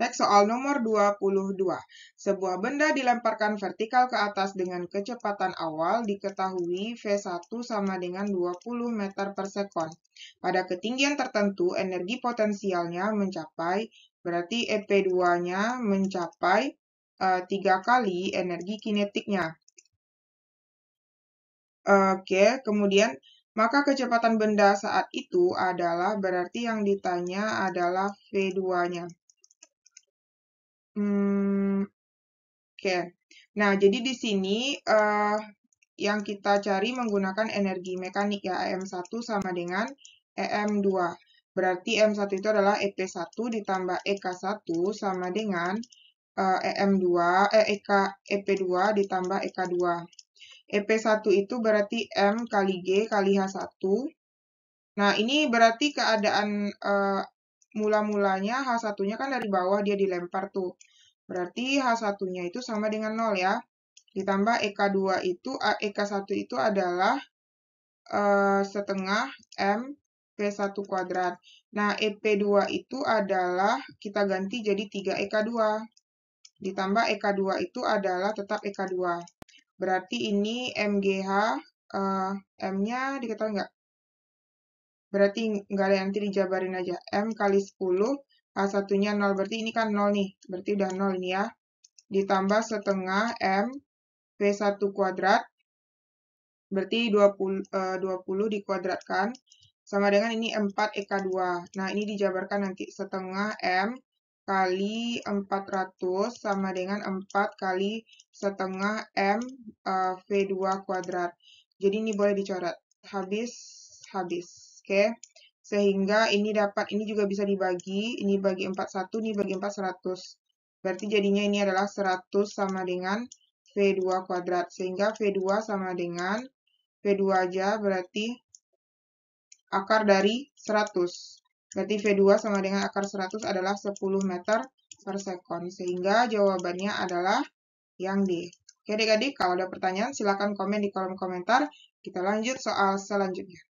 Next soal nomor 22. Sebuah benda dilemparkan vertikal ke atas dengan kecepatan awal diketahui V1 sama dengan 20 meter per sekon. Pada ketinggian tertentu, energi potensialnya mencapai, berarti EP2-nya mencapai eh, tiga kali energi kinetiknya. Oke, kemudian maka kecepatan benda saat itu adalah berarti yang ditanya adalah V2-nya. Oke, mmm, oke. Nah, jadi di sini, uh, yang kita cari menggunakan energi mekanik ya, EM1 sama dengan EM2. Berarti em 1 itu adalah EP1 ditambah EK1 sama dengan, uh, EM2 eh, EK eh, e EP2 ditambah EK2. EP1 itu berarti M kali G kali H1. Nah, ini berarti keadaan, uh, mula-mulanya H1-nya kan dari bawah dia dilempar tuh. Berarti H1-nya itu sama dengan 0 ya. Ditambah EK2 itu, EK1 itu adalah uh, setengah M P1 kuadrat. Nah, EP2 itu adalah kita ganti jadi 3EK2. Ditambah EK2 itu adalah tetap EK2. Berarti ini MGH, uh, eh, M-nya diketahui nggak? Berarti nggak ada yang nanti dijabarin aja. M kali 10, A 1 nya 0, berarti ini kan 0 nih, berarti udah 0 nih ya. Ditambah setengah M V1 kuadrat, berarti 20, eh, 20 dikuadratkan, sama dengan ini 4 EK2. Nah ini dijabarkan nanti setengah M kali 400 sama dengan 4 kali setengah M eh, V2 kuadrat. Jadi ini boleh dicoret. Habis, habis. Oke. Sehingga ini dapat ini juga bisa dibagi, ini bagi 41, ini bagi 4 100. Berarti jadinya ini adalah 100 sama dengan V2 kuadrat. Sehingga V2 sama dengan V2 aja berarti akar dari 100. Berarti V2 sama dengan akar 100 adalah 10 meter per second. Sehingga jawabannya adalah yang D. Oke adik-adik, kalau ada pertanyaan silahkan komen di kolom komentar. Kita lanjut soal selanjutnya.